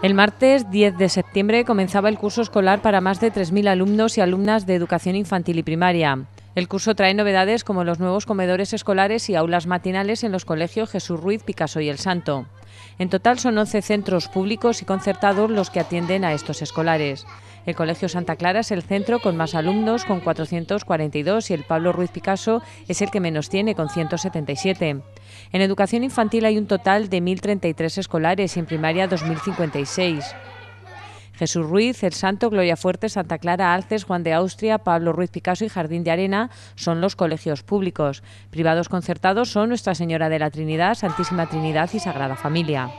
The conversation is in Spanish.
El martes 10 de septiembre comenzaba el curso escolar para más de 3.000 alumnos y alumnas de educación infantil y primaria. El curso trae novedades como los nuevos comedores escolares y aulas matinales en los colegios Jesús Ruiz, Picasso y El Santo. En total son 11 centros públicos y concertados los que atienden a estos escolares. El Colegio Santa Clara es el centro con más alumnos, con 442, y el Pablo Ruiz Picasso es el que menos tiene, con 177. En educación infantil hay un total de 1.033 escolares y en primaria 2.056. Jesús Ruiz, El Santo, Gloria Fuerte, Santa Clara, Alces, Juan de Austria, Pablo Ruiz Picasso y Jardín de Arena son los colegios públicos. Privados concertados son Nuestra Señora de la Trinidad, Santísima Trinidad y Sagrada Familia.